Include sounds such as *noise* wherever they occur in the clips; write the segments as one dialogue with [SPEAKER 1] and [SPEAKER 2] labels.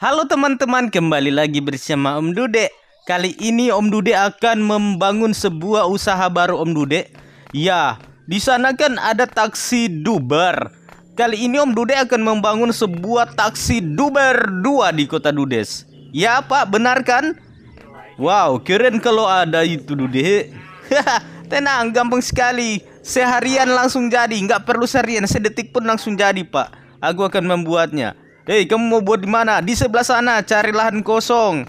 [SPEAKER 1] Halo teman-teman, kembali lagi bersama Om Dude. Kali ini Om Dude akan membangun sebuah usaha baru Om Dude. Ya, di sana kan ada taksi Duber. Kali ini Om Dude akan membangun sebuah taksi Duber 2 di kota Dudes. Ya Pak, benar kan? Wow, keren kalau ada itu Dude. *laughs* Tenang, gampang sekali. Seharian langsung jadi, nggak perlu seharian, sedetik pun langsung jadi Pak. Aku akan membuatnya. Hei, kamu mau buat di mana? Di sebelah sana, cari lahan kosong.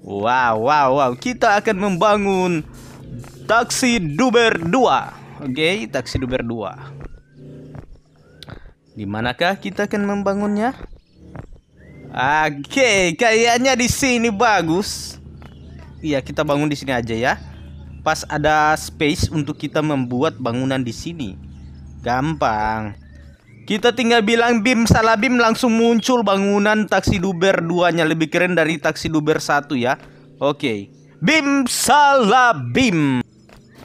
[SPEAKER 1] Wow, wow, wow. Kita akan membangun taksi Duber 2. Oke, okay, taksi Duber 2. Di manakah kita akan membangunnya? Oke, okay, kayaknya di sini bagus. Iya, kita bangun di sini aja ya. Pas ada space untuk kita membuat bangunan di sini. Gampang. Kita tinggal bilang BIM salah BIM langsung muncul bangunan taksi Duber duanya lebih keren dari taksi Duber satu ya. Oke. Okay. BIM salah BIM.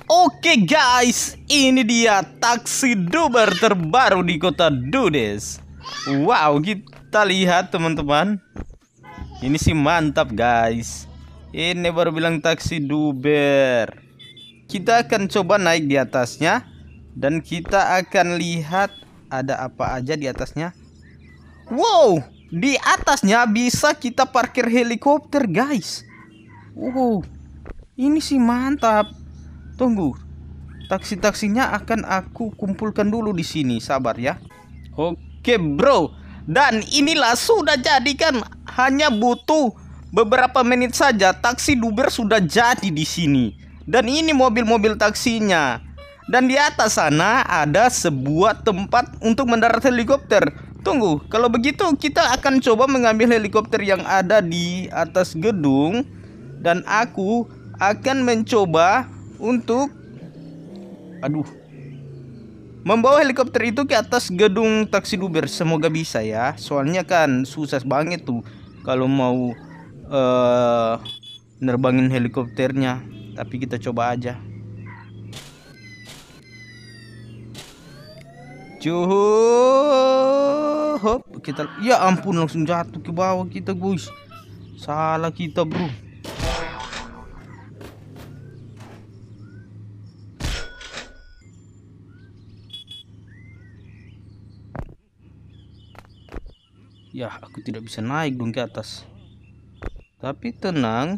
[SPEAKER 1] Oke okay guys, ini dia taksi Duber terbaru di kota Dudes. Wow, kita lihat teman-teman. Ini sih mantap guys. Ini baru bilang taksi Duber. Kita akan coba naik di atasnya dan kita akan lihat ada apa aja di atasnya? Wow, di atasnya bisa kita parkir helikopter, guys. Wow, ini sih mantap. Tunggu, taksi-taksinya akan aku kumpulkan dulu di sini. Sabar ya. Oke, bro. Dan inilah sudah jadi kan, hanya butuh beberapa menit saja taksi duber sudah jadi di sini. Dan ini mobil-mobil taksinya. Dan di atas sana ada sebuah tempat untuk mendarat helikopter. Tunggu, kalau begitu kita akan coba mengambil helikopter yang ada di atas gedung dan aku akan mencoba untuk aduh membawa helikopter itu ke atas gedung taksi Uber semoga bisa ya soalnya kan susah banget tuh kalau mau uh, nerbangin helikopternya tapi kita coba aja Cuhup kita ya ampun langsung jatuh ke bawah kita guys. Salah kita bro. Ya aku tidak bisa naik dong ke atas. Tapi tenang.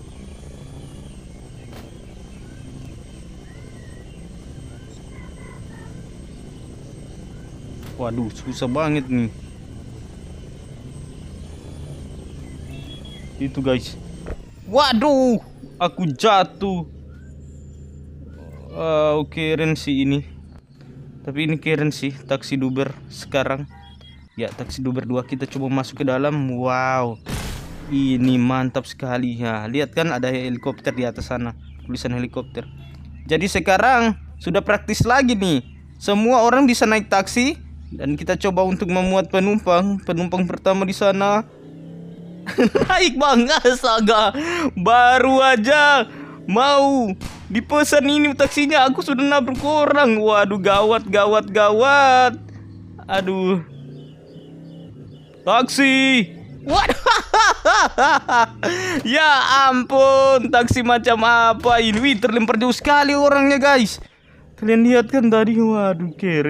[SPEAKER 1] Waduh, susah banget nih. Itu guys. Waduh, aku jatuh. Eh, oke, keren sih ini. Tapi ini keren sih taksi duber sekarang. Ya, taksi duber 2 kita coba masuk ke dalam. Wow. Ini mantap sekali ya. Lihat kan ada helikopter di atas sana. Tulisan helikopter. Jadi sekarang sudah praktis lagi nih. Semua orang bisa naik taksi dan kita coba untuk memuat penumpang. Penumpang pertama di sana *laughs* naik bang astaga baru aja mau dipesan ini taksinya aku sudah nabrak orang waduh gawat gawat gawat aduh taksi What? *laughs* ya ampun, taksi macam apa ini? Wih, terlempar jauh sekali orangnya, guys. Kalian lihat kan tadi, waduh, keren.